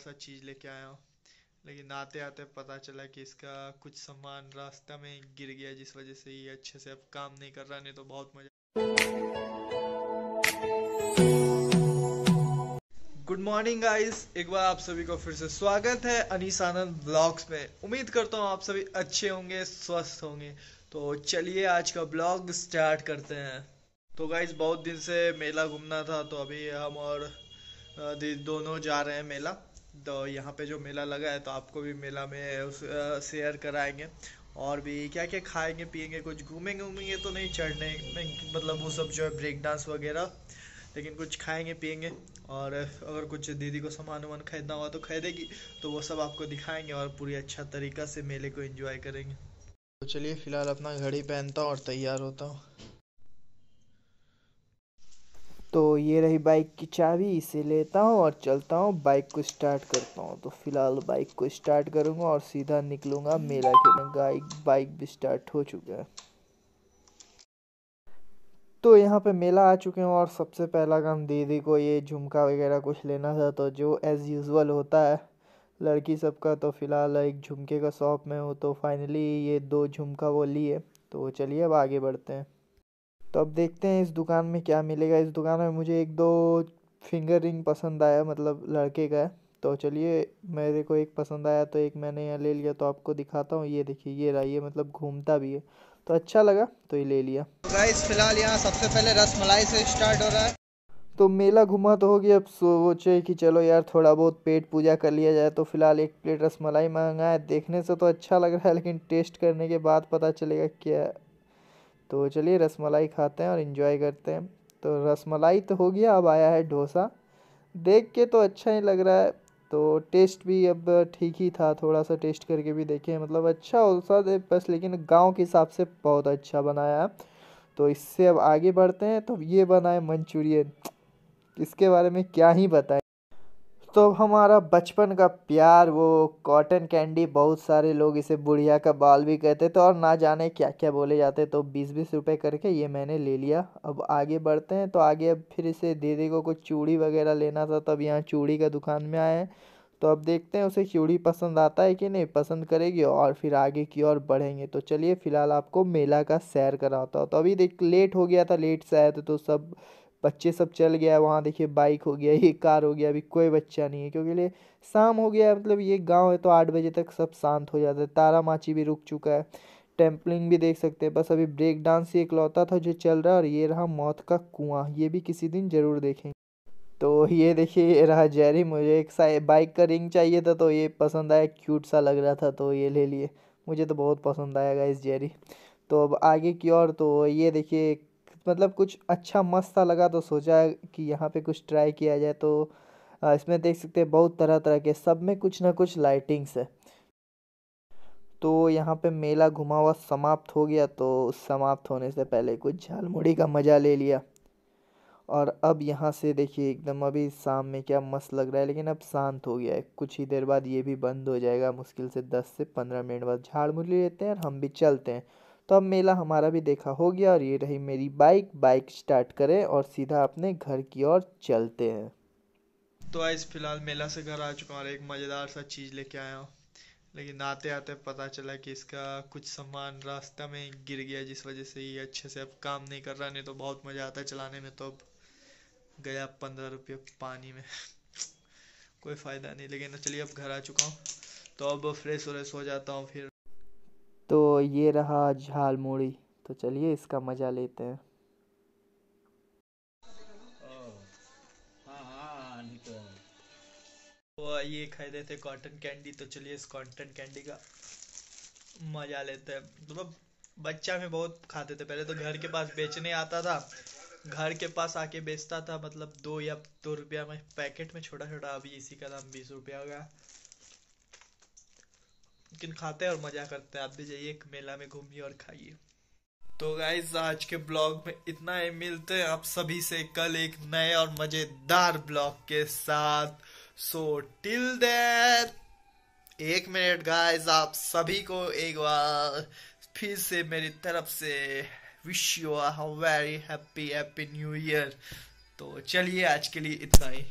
सा चीज़ लेके आया हूँ लेकिन आते आते पता चला कि इसका कुछ सामान रास्ता में गिर गया जिस वजह से ये अच्छे से अब काम नहीं कर रहा नहीं तो बहुत मजा गुड मॉर्निंग गाइस एक बार आप सभी को फिर से स्वागत है अनिस आनंद ब्लॉग्स में उम्मीद करता हूँ आप सभी अच्छे होंगे स्वस्थ होंगे तो चलिए आज का ब्लॉग स्टार्ट करते हैं तो गाइस बहुत दिन से मेला घूमना था तो अभी हम और दोनों जा रहे हैं मेला तो यहाँ पे जो मेला लगा है तो आपको भी मेला में उस शेयर कराएंगे और भी क्या क्या खाएंगे पिएंगे कुछ घूमेंगे घूमेंगे तो नहीं चढ़ने में मतलब वो सब जो है ब्रेक डांस वगैरह लेकिन कुछ खाएंगे पिएंगे और अगर कुछ दीदी को सामान वामान खरीदना हुआ तो खरीदेगी तो वो सब आपको दिखाएंगे और पूरी अच्छा तरीका से मेले को इंजॉय करेंगे तो चलिए फ़िलहाल अपना घड़ी पहनता हूँ और तैयार होता हूँ तो ये रही बाइक की चाबी इसे लेता हूँ और चलता हूँ बाइक को स्टार्ट करता हूँ तो फिलहाल बाइक को स्टार्ट करूँगा और सीधा निकलूँगा मेला के बाइक बाइक भी स्टार्ट हो चुका है तो यहाँ पे मेला आ चुके हैं और सबसे पहला काम दीदी को ये झुमका वगैरह कुछ लेना था तो जो एज़ यूज़ुअल होता है लड़की सबका तो फ़िलहाल एक झुमके का शॉप में हो तो फाइनली ये दो झुमका वो लिए तो चलिए अब आगे बढ़ते हैं तो अब देखते हैं इस दुकान में क्या मिलेगा इस दुकान में मुझे एक दो फिंगर रिंग पसंद आया मतलब लड़के का तो चलिए मेरे को एक पसंद आया तो एक मैंने यहाँ ले लिया तो आपको दिखाता हूँ ये देखिए ये रहा ये मतलब घूमता भी है तो अच्छा लगा तो ये ले लिया गाइस फिलहाल यहाँ सबसे पहले रस मलाई से स्टार्ट हो रहा है तो मेला घुमा तो होगी अब सोचे कि चलो यार थोड़ा बहुत पेट पूजा कर लिया जाए तो फिलहाल एक प्लेट रसमलाई मंगाए देखने से तो अच्छा लग रहा है लेकिन टेस्ट करने के बाद पता चलेगा क्या तो चलिए रसमलाई खाते हैं और इन्जॉय करते हैं तो रसमलाई तो हो गया अब आया है डोसा देख के तो अच्छा ही लग रहा है तो टेस्ट भी अब ठीक ही था थोड़ा सा टेस्ट करके भी देखे मतलब अच्छा सब बस लेकिन गांव के हिसाब से बहुत अच्छा बनाया तो इससे अब आगे बढ़ते हैं तो ये बनाए मंचूरियन इसके बारे में क्या ही बताएं तो हमारा बचपन का प्यार वो कॉटन कैंडी बहुत सारे लोग इसे बुढ़िया का बाल भी कहते थे और ना जाने क्या क्या बोले जाते तो बीस बीस रुपए करके ये मैंने ले लिया अब आगे बढ़ते हैं तो आगे अब फिर इसे दीदी को कुछ चूड़ी वगैरह लेना था तब यहाँ चूड़ी का दुकान में आए हैं तो अब देखते हैं उसे चूड़ी पसंद आता है कि नहीं पसंद करेगी और फिर आगे की ओर बढ़ेंगे तो चलिए फ़िलहाल आपको मेला का सैर कराता हूँ तो अभी देख लेट हो गया था लेट से आया था तो सब बच्चे सब चल गया है वहाँ देखिए बाइक हो गया ये कार हो गया अभी कोई बच्चा नहीं है क्योंकि लिए शाम हो गया मतलब ये गांव है तो आठ बजे तक सब शांत हो जाता है तारा माची भी रुक चुका है टेम्पलिंग भी देख सकते हैं बस अभी ब्रेक डांस ही इकलौता था जो चल रहा है और ये रहा मौत का कुआं ये भी किसी दिन ज़रूर देखेंगे तो ये देखिए ये रहा जेरी मुझे एक बाइक का रिंग चाहिए था तो ये पसंद आया क्यूट सा लग रहा था तो ये ले लिए मुझे तो बहुत पसंद आएगा इस जेरी तो अब आगे की ओर तो ये देखिए मतलब कुछ अच्छा मस्त सा लगा तो सोचा कि यहाँ पे कुछ ट्राई किया जाए तो इसमें देख सकते हैं बहुत तरह तरह के सब में कुछ ना कुछ लाइटिंग्स है तो यहाँ पे मेला घुमा हुआ समाप्त हो गया तो समाप्त होने से पहले कुछ झालमुड़ी का मज़ा ले लिया और अब यहाँ से देखिए एकदम अभी शाम में क्या मस्त लग रहा है लेकिन अब शांत हो गया है कुछ ही देर बाद ये भी बंद हो जाएगा मुश्किल से दस से पंद्रह मिनट बाद झाड़ मुरली लेते हैं और हम भी चलते हैं तो अब मेला हमारा भी देखा हो गया और ये रही मेरी बाइक बाइक स्टार्ट करें और सीधा अपने घर की ओर चलते हैं तो आज फिलहाल मेला से घर आ चुका हूँ और एक मज़ेदार सा चीज़ लेके आया हूँ लेकिन आते आते पता चला कि इसका कुछ सामान रास्ता में गिर गया जिस वजह से ये अच्छे से अब काम नहीं कर रहा नहीं तो बहुत मज़ा आता है चलाने में तो अब गया पंद्रह रुपये पानी में कोई फ़ायदा नहीं लेकिन चलिए अब घर आ चुका हूँ तो अब फ्रेश व्रेश हो जाता हूँ फिर तो ये रहा झाल मोड़ी तो चलिए इसका मज़ा लेते हैं हाँ, हाँ, तो ये खाए थे कॉटन कैंडी तो चलिए इस कॉटन कैंडी का मज़ा लेते हैं मतलब तो बच्चा में बहुत खाते थे पहले तो घर के पास बेचने आता था घर के पास आके बेचता था मतलब दो या दो रुपया में पैकेट में छोटा छोटा अभी इसी का दाम बीस रुपया हो गया लेकिन खाते हैं और मज़ा करते हैं आप भी जाइए मेला में घूमिए और खाइए तो गाइज आज के ब्लॉग में इतना ही मिलते हैं आप सभी से कल एक नए और मजेदार ब्लॉग के साथ सो टिल देन एक मिनट गाइज आप सभी को एक बार फिर से मेरी तरफ से wish you a very happy happy new year तो चलिए आज के लिए इतना ही